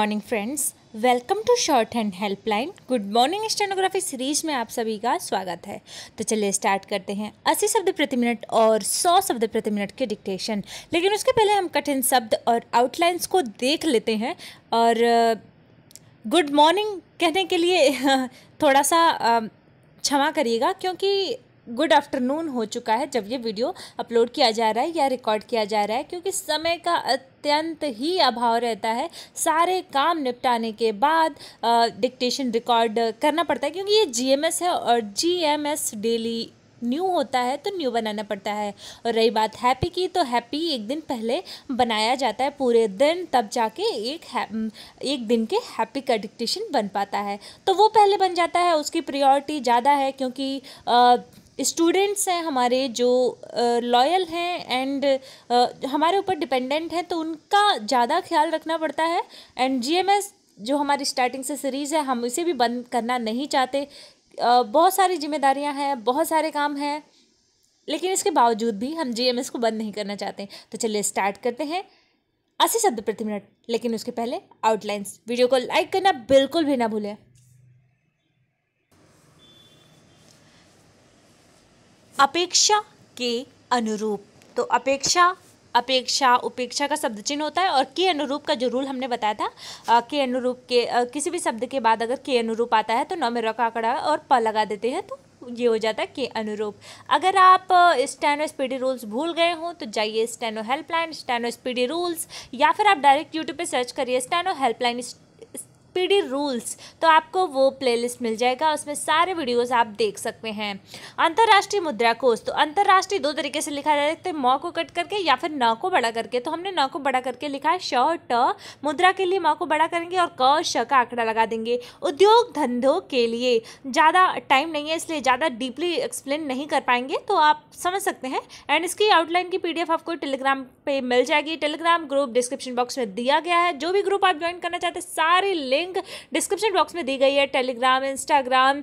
morning friends welcome to shorthand helpline good morning stenography series में आप सभी का स्वागत है तो चलिए स्टार्ट करते हैं 80 शब्द प्रति मिनट और 100 शब्द प्रति मिनट के डिक्टेशन लेकिन उसके पहले हम कठिन शब्द और आउटलाइंस को देख लेते हैं और गुड uh, मॉर्निंग कहने के लिए थोड़ा सा uh, क्षमा करिएगा क्योंकि गुड आफ्टरनून हो चुका है जब ये वीडियो अपलोड किया जा रहा है या रिकॉर्ड किया जा रहा है क्योंकि समय का अत्यंत ही अभाव रहता है सारे काम निपटाने के बाद डिक्टेशन रिकॉर्ड करना पड़ता है क्योंकि ये जीएमएस है और जीएमएस डेली न्यू होता है तो न्यू बनाना पड़ता है और रही बात हैप्पी की तो हैप्पी एक दिन पहले बनाया जाता है पूरे दिन तब जाके एक एक दिन के हैप्पी का डिक्टेशन बन पाता है तो वो पहले बन जाता है उसकी प्रियोरिटी ज़्यादा है क्योंकि आ, स्टूडेंट्स हैं हमारे जो लॉयल हैं एंड हमारे ऊपर डिपेंडेंट हैं तो उनका ज़्यादा ख्याल रखना पड़ता है एंड जीएमएस जो हमारी स्टार्टिंग से सीरीज़ है हम इसे भी बंद करना नहीं चाहते बहुत सारी जिम्मेदारियां हैं बहुत सारे काम हैं लेकिन इसके बावजूद भी हम जी को बंद नहीं करना चाहते तो चलिए स्टार्ट करते हैं अस्सी शब्द प्रति मिनट लेकिन उसके पहले आउटलाइंस वीडियो को लाइक करना बिल्कुल भी ना भूलें अपेक्षा के अनुरूप तो अपेक्षा अपेक्षा उपेक्षा का शब्द चिन्ह होता है और के अनुरूप का जो रूल हमने बताया था आ, के अनुरूप के आ, किसी भी शब्द के बाद अगर के अनुरूप आता है तो नौ में रखा आंकड़ा और प लगा देते हैं तो ये हो जाता है के अनुरूप अगर आप स्टैनो स्पीडी रूल्स भूल गए हों तो जाइए steno helpline steno speedy rules या फिर आप डायरेक्ट यूट्यूब पे सर्च करिए स्टैनो हेल्पलाइन पीडी रूल्स तो आपको वो प्लेलिस्ट मिल जाएगा उसमें सारे वीडियोस आप देख सकते हैं अंतर्राष्ट्रीय मुद्रा कोष तो अंतर्राष्ट्रीय दो तरीके से लिखा जा सकता है तो मौ को कट करके या फिर न को बड़ा करके तो हमने न को बड़ा करके लिखा है श ट मुद्रा के लिए म को बड़ा करेंगे और क श का आंकड़ा लगा देंगे उद्योग धंधों के लिए ज़्यादा टाइम नहीं है इसलिए ज़्यादा डीपली एक्सप्लेन नहीं कर पाएंगे तो आप समझ सकते हैं एंड इसकी आउटलाइन की पीडीएफ आपको टेलीग्राम पे मिल जाएगी टेलीग्राम ग्रुप डिस्क्रिप्शन बॉक्स में दिया गया है जो भी ग्रुप आप ज्वाइन करना चाहते हैं सारे लिंक लिंक डिस्क्रिप्शन बॉक्स में दी गई है टेलीग्राम इंस्टाग्राम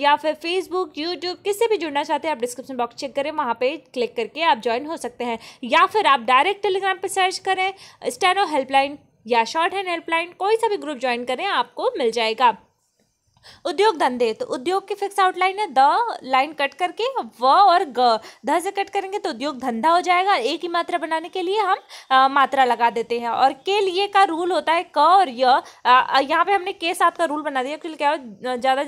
या फिर फेसबुक यूट्यूब किससे भी जुड़ना चाहते हैं आप डिस्क्रिप्शन बॉक्स चेक करें वहाँ पर क्लिक करके आप ज्वाइन हो सकते हैं या फिर आप डायरेक्ट टेलीग्राम पर सर्च करें स्टेनो हेल्पलाइन या शॉर्ट हैंड हेल्पलाइन कोई सा भी ग्रुप ज्वाइन करें आपको मिल जाएगा उद्योग धंधे तो उद्योग की फिक्स आउटलाइन है द लाइन कट करके व और ग ध से कट करेंगे तो उद्योग धंधा हो जाएगा एक ही मात्रा बनाने के लिए हम आ, मात्रा लगा देते हैं और के लिए का रूल होता है क और य यहाँ पे हमने के साथ का रूल बना दिया क्योंकि क्या ज़्यादा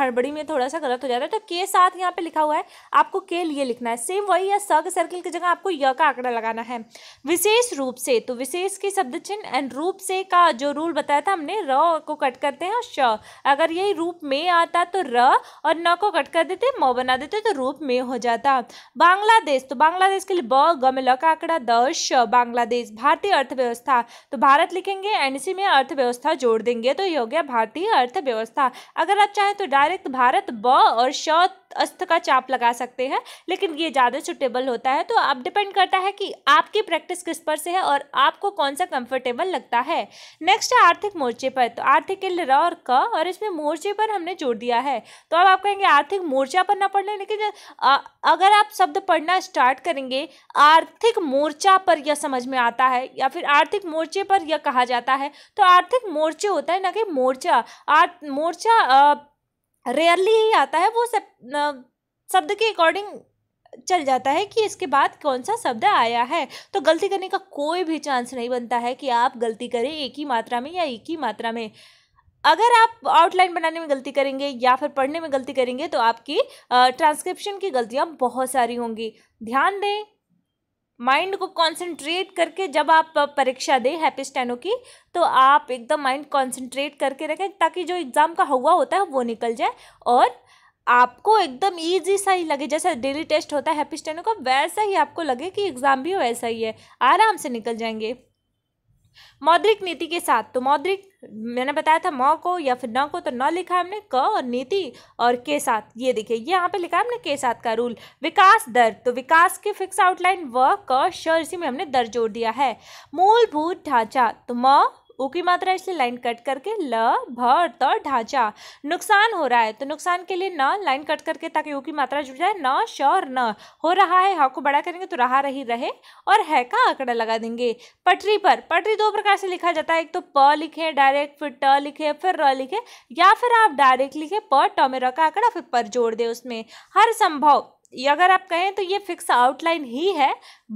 हड़बड़ी में थोड़ा सा गलत हो जाता है तो के साथ यहाँ पे लिखा हुआ है आपको के लिए लिखना है सेम वही या स के सर्किल की जगह आपको य का आंकड़ा लगाना है विशेष रूप से तो विशेष के शब्द चिन्ह एंड रूप से का जो रूल बताया था हमने र को कट करते हैं और श अगर ये रूप में आता तो र और न को कट कर देते म बना देते तो रूप में हो जाता बांग्लादेश तो बांग्लादेश के लिए ब ग में ल का आंकड़ा दश बांग्लादेश भारतीय अर्थव्यवस्था तो भारत लिखेंगे एनसी में अर्थव्यवस्था जोड़ देंगे तो ये हो गया भारतीय अर्थव्यवस्था अगर आप चाहें तो डायरेक्ट भारत ब और श अस्त का चाप लगा सकते हैं लेकिन ये ज़्यादा सुटेबल होता है तो अब डिपेंड करता है कि आपकी प्रैक्टिस किस पर से है और आपको कौन सा कंफर्टेबल लगता है नेक्स्ट है आर्थिक मोर्चे पर तो आर्थिक के लिए र और क और इसमें मोर्चे पर हमने जोड़ दिया है तो अब आप कहेंगे आर्थिक मोर्चा पर ना पढ़ने लेकिन अगर आप शब्द पढ़ना स्टार्ट करेंगे आर्थिक मोर्चा पर यह समझ में आता है या फिर आर्थिक मोर्चे पर यह कहा जाता है तो आर्थिक मोर्चे होता है ना कि मोर्चा आर्थ मोर्चा आ, रेयरली ही आता है वो सब शब्द के अकॉर्डिंग चल जाता है कि इसके बाद कौन सा शब्द आया है तो गलती करने का कोई भी चांस नहीं बनता है कि आप गलती करें एक ही मात्रा में या एक ही मात्रा में अगर आप आउटलाइन बनाने में गलती करेंगे या फिर पढ़ने में गलती करेंगे तो आपकी ट्रांसक्रिप्शन की गलतियाँ बहुत सारी होंगी ध्यान दें माइंड को कंसंट्रेट करके जब आप परीक्षा दें हैप्पी स्टेनो की तो आप एकदम माइंड कंसंट्रेट करके रखें ताकि जो एग्ज़ाम का हवा होता है वो निकल जाए और आपको एकदम ईजी सा ही लगे जैसा डेली टेस्ट होता है हैप्पी स्टेनो का वैसा ही आपको लगे कि एग्ज़ाम भी वैसा ही है आराम से निकल जाएंगे मौद्रिक नीति के साथ तो मौद्रिक मैंने बताया था म को या फिर न को तो न लिखा हमने क और नीति और के साथ ये देखिए ये यहाँ पे लिखा है हमने के साथ का रूल विकास दर तो विकास के फिक्स आउटलाइन व क श इसी में हमने दर जोड़ दिया है मूलभूत ढांचा तो म ओ की मात्रा इसलिए लाइन कट करके ल भ त ढांचा नुकसान हो रहा है तो नुकसान के लिए न लाइन कट करके ताकि ओ की मात्रा जुड़ जाए न श और न हो रहा है हाँ को बड़ा करेंगे तो रहा रही रहे और है का आंकड़ा लगा देंगे पटरी पर पटरी दो प्रकार से लिखा जाता है एक तो प लिखे डायरेक्ट फिर ट लिखे फिर र लिखे या फिर आप डायरेक्ट लिखे प ट में र का आंकड़ा फिर पर जोड़ दे उसमें हर संभव अगर आप कहें तो ये फिक्स आउटलाइन ही है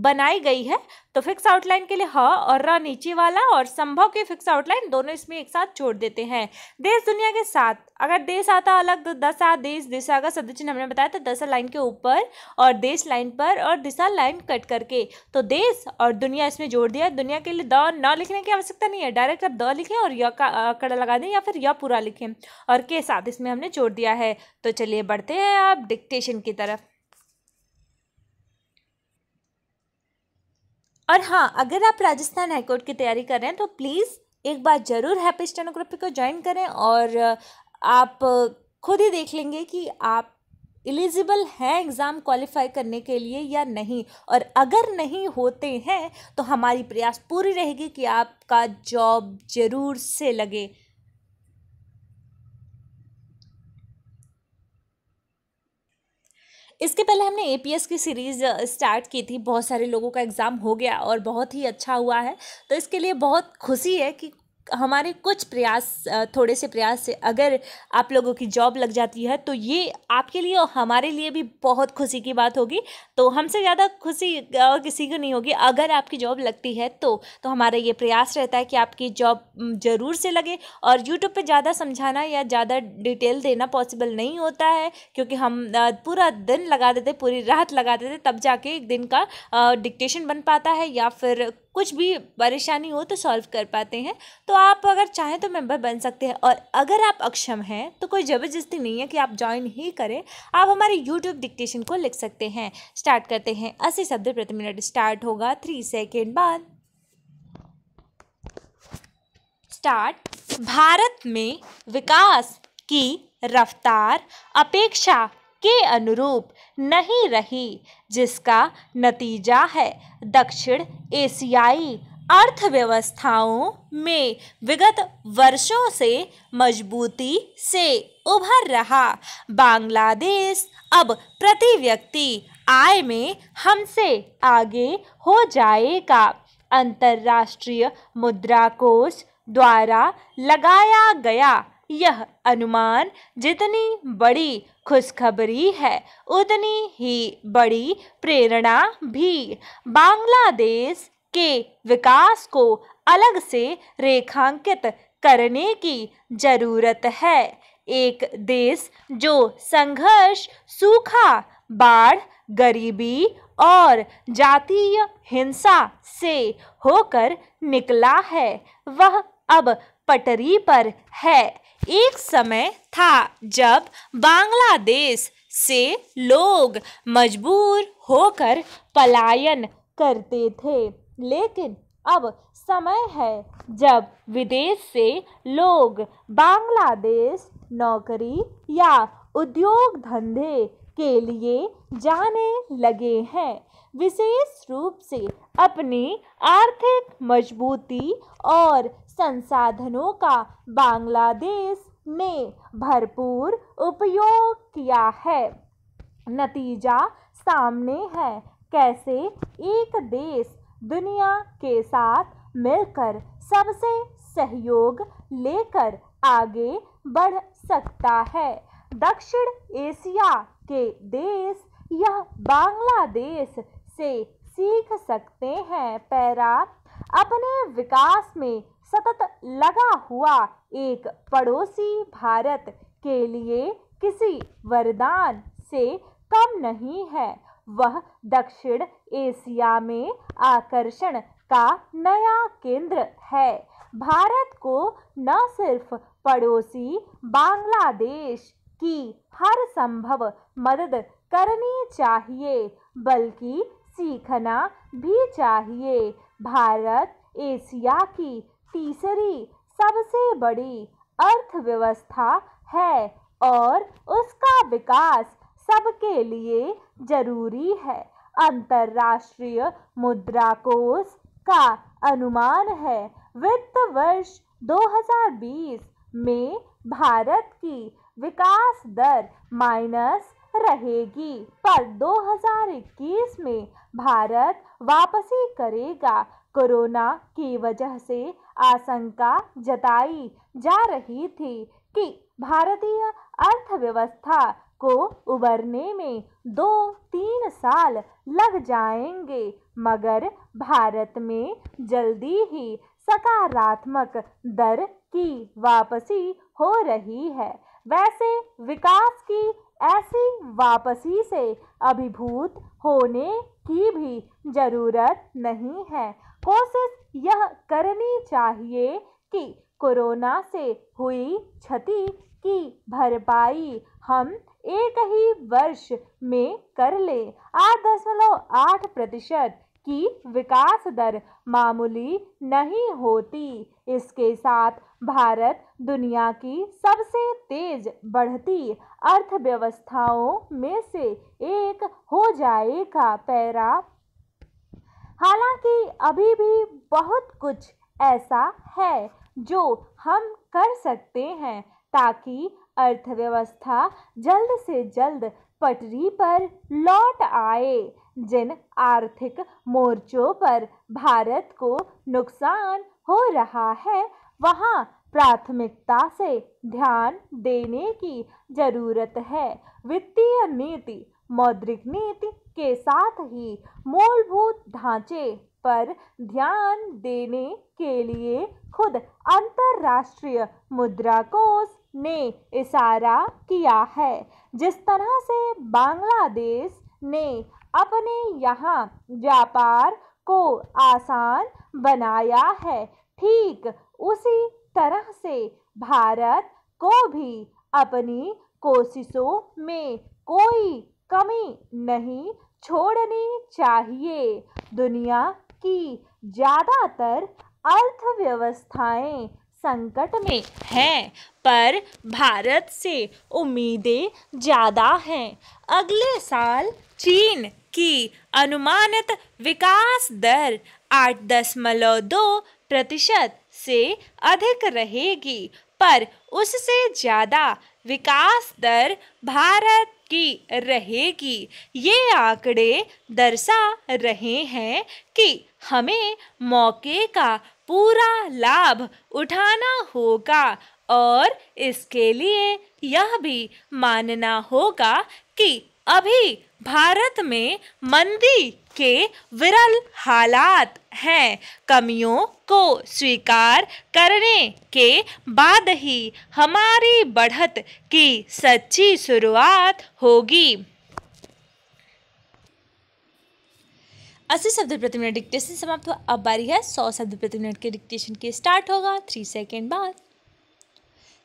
बनाई गई है तो फिक्स आउटलाइन के लिए ह हाँ और र नीचे वाला और संभव के फिक्स आउटलाइन दोनों इसमें एक साथ छोड़ देते हैं देश दुनिया के साथ अगर देश आता अलग तो दशा देश दिशा का सदचिन्ह हमने बताया था दशा लाइन के ऊपर और देश लाइन पर और दिशा लाइन कट करके तो देश और दुनिया इसमें जोड़ दिया दुनिया के लिए द न लिखने की आवश्यकता नहीं है डायरेक्ट आप द लिखें और य का कड़ा लगा दें या फिर य पूरा लिखें और के साथ इसमें हमने जोड़ दिया है तो चलिए बढ़ते हैं आप डिक्टेशन की तरफ और हाँ अगर आप राजस्थान हाईकोर्ट की तैयारी कर रहे हैं तो प्लीज़ एक बार ज़रूर हैप्पी स्टेनोग्राफी को ज्वाइन करें और आप खुद ही देख लेंगे कि आप एलिजिबल हैं एग्ज़ाम क्वालिफाई करने के लिए या नहीं और अगर नहीं होते हैं तो हमारी प्रयास पूरी रहेगी कि आपका जॉब ज़रूर से लगे इसके पहले हमने ए की सीरीज़ स्टार्ट की थी बहुत सारे लोगों का एग्ज़ाम हो गया और बहुत ही अच्छा हुआ है तो इसके लिए बहुत खुशी है कि हमारे कुछ प्रयास थोड़े से प्रयास से अगर आप लोगों की जॉब लग जाती है तो ये आपके लिए और हमारे लिए भी बहुत खुशी की बात होगी तो हमसे ज़्यादा खुशी किसी को नहीं होगी अगर आपकी जॉब लगती है तो तो हमारा ये प्रयास रहता है कि आपकी जॉब ज़रूर से लगे और यूट्यूब पे ज़्यादा समझाना या ज़्यादा डिटेल देना पॉसिबल नहीं होता है क्योंकि हम पूरा दिन लगा देते पूरी रात लगा देते तब जाके एक दिन का डिक्टेशन बन पाता है या फिर कुछ भी परेशानी हो तो सॉल्व कर पाते हैं तो आप अगर चाहें तो मेंबर बन सकते हैं और अगर आप अक्षम हैं तो कोई ज़बरदस्ती नहीं है कि आप ज्वाइन ही करें आप हमारे यूट्यूब डिक्टेशन को लिख सकते हैं स्टार्ट करते हैं अस्सी शब्द प्रति मिनट स्टार्ट होगा थ्री सेकेंड बाद स्टार्ट भारत में विकास की रफ्तार अपेक्षा के अनुरूप नहीं रही जिसका नतीजा है दक्षिण एशियाई अर्थव्यवस्थाओं में विगत वर्षों से मजबूती से उभर रहा बांग्लादेश अब प्रति व्यक्ति आय में हमसे आगे हो जाएगा अंतर्राष्ट्रीय मुद्रा कोष द्वारा लगाया गया यह अनुमान जितनी बड़ी खुशखबरी है उतनी ही बड़ी प्रेरणा भी बांग्लादेश के विकास को अलग से रेखांकित करने की जरूरत है एक देश जो संघर्ष सूखा बाढ़ गरीबी और जातीय हिंसा से होकर निकला है वह अब पटरी पर है एक समय था जब बांग्लादेश से लोग मजबूर होकर पलायन करते थे लेकिन अब समय है जब विदेश से लोग बांग्लादेश नौकरी या उद्योग धंधे के लिए जाने लगे हैं विशेष रूप से अपनी आर्थिक मजबूती और संसाधनों का बांग्लादेश ने भरपूर उपयोग किया है नतीजा सामने है कैसे एक देश दुनिया के साथ मिलकर सबसे सहयोग लेकर आगे बढ़ सकता है दक्षिण एशिया के देश यह बांग्लादेश से सीख सकते हैं पैरा अपने विकास में सतत लगा हुआ एक पड़ोसी भारत के लिए किसी वरदान से कम नहीं है वह दक्षिण एशिया में आकर्षण का नया केंद्र है भारत को न सिर्फ पड़ोसी बांग्लादेश की हर संभव मदद करनी चाहिए बल्कि सीखना भी चाहिए भारत एशिया की तीसरी सबसे बड़ी अर्थव्यवस्था है और उसका विकास सबके लिए जरूरी है अंतर्राष्ट्रीय मुद्रा कोष का अनुमान है वित्त वर्ष 2020 में भारत की विकास दर माइनस रहेगी पर 2021 में भारत वापसी करेगा कोरोना की वजह से आशंका जताई जा रही थी कि भारतीय अर्थव्यवस्था को उबरने में दो तीन साल लग जाएंगे मगर भारत में जल्दी ही सकारात्मक दर की वापसी हो रही है वैसे विकास की ऐसी वापसी से अभिभूत होने की भी जरूरत नहीं है कोशिश यह करनी चाहिए कि कोरोना से हुई क्षति की भरपाई हम एक ही वर्ष में कर ले आठ दशमलव आठ प्रतिशत की विकास दर मामूली नहीं होती इसके साथ भारत दुनिया की सबसे तेज बढ़ती अर्थव्यवस्थाओं में से एक हो जाएगा पैरा हालांकि अभी भी बहुत कुछ ऐसा है जो हम कर सकते हैं ताकि अर्थव्यवस्था जल्द से जल्द पटरी पर लौट आए जिन आर्थिक मोर्चों पर भारत को नुकसान हो रहा है वहाँ प्राथमिकता से ध्यान देने की जरूरत है वित्तीय नीति मौद्रिक नीति के साथ ही मूलभूत ढांचे पर ध्यान देने के लिए खुद अंतर्राष्ट्रीय मुद्रा कोष ने इशारा किया है जिस तरह से बांग्लादेश ने अपने यहाँ व्यापार को आसान बनाया है ठीक उसी तरह से भारत को भी अपनी कोशिशों में कोई कमी नहीं छोड़नी चाहिए दुनिया की ज़्यादातर अर्थव्यवस्थाएं संकट में हैं पर भारत से उम्मीदें ज़्यादा हैं अगले साल चीन की अनुमानित विकास दर आठ दशमलव दो प्रतिशत से अधिक रहेगी पर उससे ज़्यादा विकास दर भारत की रहेगी ये आंकड़े दर्शा रहे हैं कि हमें मौके का पूरा लाभ उठाना होगा और इसके लिए यह भी मानना होगा कि अभी भारत में मंदी के विरल हालात हैं कमियों को स्वीकार करने के बाद ही हमारी बढ़त की सच्ची शुरुआत होगी अस्सी शब्द प्रति मिनट डिक्टेशन समाप्त हुआ अब बारी है सौ शब्द प्रति मिनट के डिक्टेशन के स्टार्ट होगा थ्री सेकेंड बाद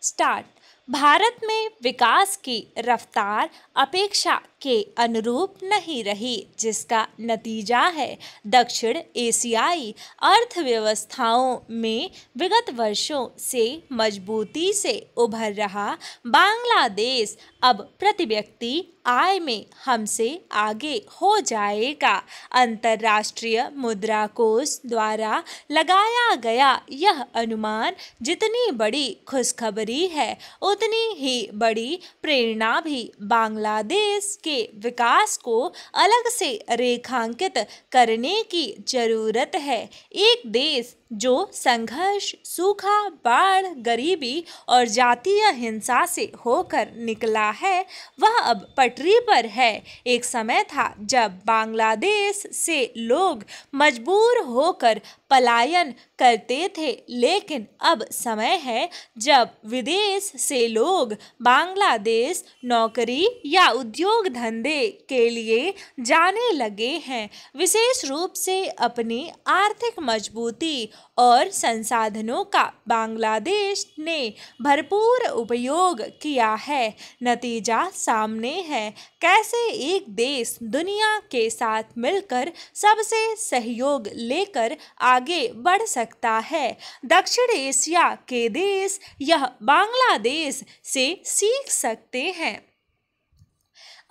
स्टार्ट भारत में विकास की रफ्तार अपेक्षा के अनुरूप नहीं रही जिसका नतीजा है दक्षिण एशियाई अर्थव्यवस्थाओं में विगत वर्षों से मजबूती से उभर रहा बांग्लादेश अब प्रति व्यक्ति आय में हमसे आगे हो जाएगा अंतर्राष्ट्रीय मुद्रा कोष द्वारा लगाया गया यह अनुमान जितनी बड़ी खुशखबरी है उतनी ही बड़ी प्रेरणा भी बांग्लादेश के के विकास को अलग से रेखांकित करने की ज़रूरत है एक देश जो संघर्ष सूखा बाढ़ गरीबी और जातीय हिंसा से होकर निकला है वह अब पटरी पर है एक समय था जब बांग्लादेश से लोग मजबूर होकर पलायन करते थे लेकिन अब समय है जब विदेश से लोग बांग्लादेश नौकरी या उद्योग धंधे के लिए जाने लगे हैं विशेष रूप से अपनी आर्थिक मजबूती और संसाधनों का बांग्लादेश ने भरपूर उपयोग किया है नतीजा सामने है कैसे एक देश दुनिया के साथ मिलकर सबसे सहयोग लेकर आगे बढ़ सकता है दक्षिण एशिया के देश यह बांग्लादेश से सीख सकते हैं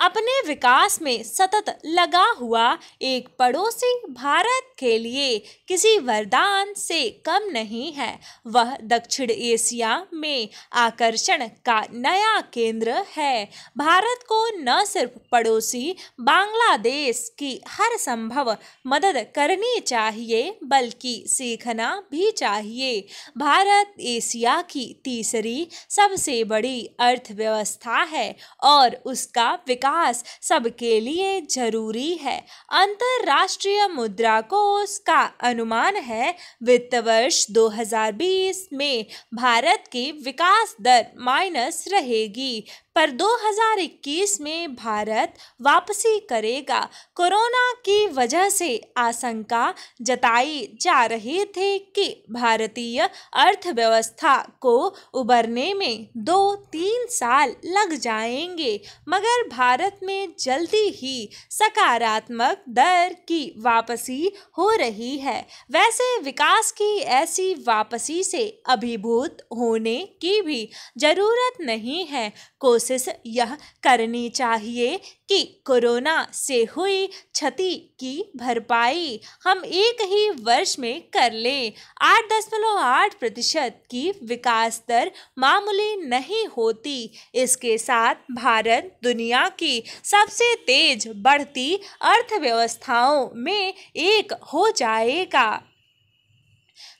अपने विकास में सतत लगा हुआ एक पड़ोसी भारत के लिए किसी वरदान से कम नहीं है वह दक्षिण एशिया में आकर्षण का नया केंद्र है भारत को न सिर्फ पड़ोसी बांग्लादेश की हर संभव मदद करनी चाहिए बल्कि सीखना भी चाहिए भारत एशिया की तीसरी सबसे बड़ी अर्थव्यवस्था है और उसका विकास विकास सबके लिए जरूरी है अंतर्राष्ट्रीय मुद्रा कोष का अनुमान है वित्त वर्ष 2020 में भारत की विकास दर माइनस रहेगी पर 2021 में भारत वापसी करेगा कोरोना की वजह से आशंका जताई जा रही थी कि भारतीय अर्थव्यवस्था को उबरने में दो तीन साल लग जाएंगे मगर भारत में जल्दी ही सकारात्मक दर की वापसी हो रही है वैसे विकास की ऐसी वापसी से अभिभूत होने की भी ज़रूरत नहीं है कोसी कोशिश यह करनी चाहिए कि कोरोना से हुई क्षति की भरपाई हम एक ही वर्ष में कर लें आठ दशमलव आठ प्रतिशत की विकास दर मामूली नहीं होती इसके साथ भारत दुनिया की सबसे तेज बढ़ती अर्थव्यवस्थाओं में एक हो जाएगा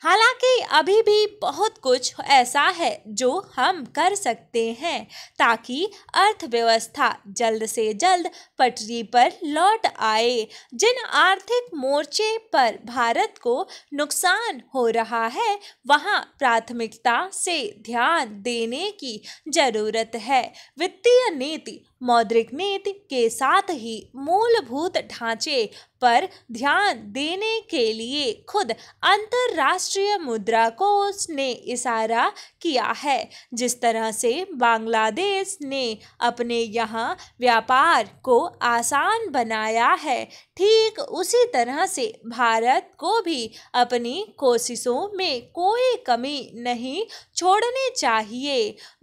हालांकि अभी भी बहुत कुछ ऐसा है जो हम कर सकते हैं ताकि अर्थव्यवस्था जल्द से जल्द पटरी पर लौट आए जिन आर्थिक मोर्चे पर भारत को नुकसान हो रहा है वहां प्राथमिकता से ध्यान देने की जरूरत है वित्तीय नीति मौद्रिक नीति के साथ ही मूलभूत ढांचे पर ध्यान देने के लिए खुद अंतर्राष्ट्रीय मुद्रा कोष ने इशारा किया है जिस तरह से बांग्लादेश ने अपने यहाँ व्यापार को आसान बनाया है ठीक उसी तरह से भारत को भी अपनी कोशिशों में कोई कमी नहीं छोड़नी चाहिए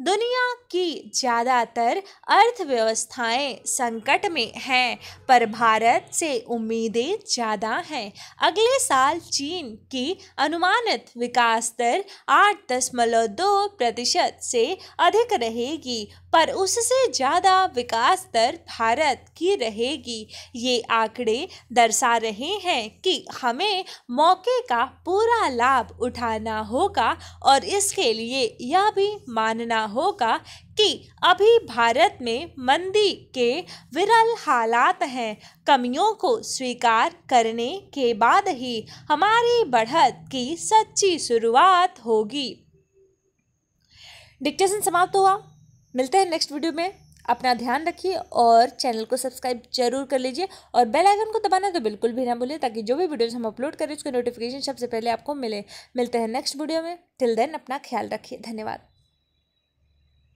दुनिया की ज़्यादातर अर्थव्यवस्था अर्थव्यवस्थाएं संकट में हैं पर भारत से उम्मीदें ज़्यादा हैं अगले साल चीन की अनुमानित विकास दर आठ दशमलव दो प्रतिशत से अधिक रहेगी पर उससे ज़्यादा विकास दर भारत की रहेगी ये आंकड़े दर्शा रहे हैं कि हमें मौके का पूरा लाभ उठाना होगा और इसके लिए यह भी मानना होगा कि अभी भारत में मंदी के विरल हालात हैं कमियों को स्वीकार करने के बाद ही हमारी बढ़त की सच्ची शुरुआत होगी डिक्टेशन समाप्त हुआ मिलते हैं नेक्स्ट वीडियो में अपना ध्यान रखिए और चैनल को सब्सक्राइब जरूर कर लीजिए और बेल आइकन को दबाना तो बिल्कुल भी ना भूलें ताकि जो भी वीडियोस हम अपलोड करें उसका नोटिफिकेशन सबसे पहले आपको मिले मिलते हैं नेक्स्ट वीडियो में टिल देन अपना ख्याल रखिए धन्यवाद